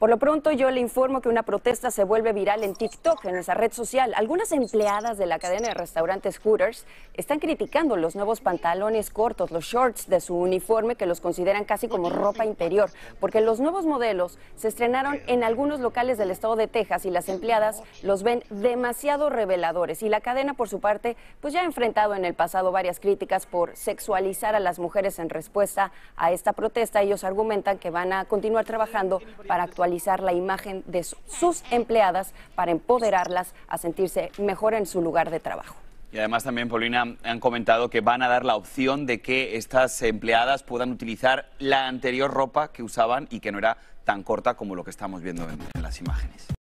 Por lo pronto yo le informo que una protesta se vuelve viral en TikTok, en esa red social. Algunas empleadas de la cadena de restaurantes Hooters están criticando los nuevos pantalones cortos, los shorts de su uniforme que los consideran casi como ropa interior, porque los nuevos modelos se estrenaron en algunos locales del estado de Texas y las empleadas los ven demasiado reveladores. Y la cadena, por su parte, pues ya ha enfrentado en el pasado varias críticas por sexualizar a las mujeres en respuesta a esta protesta. Ellos argumentan que van a continuar trabajando para actualizar la imagen de sus empleadas para empoderarlas a sentirse mejor en su lugar de trabajo. Y además también, Paulina, han comentado que van a dar la opción de que estas empleadas puedan utilizar la anterior ropa que usaban y que no era tan corta como lo que estamos viendo en las imágenes.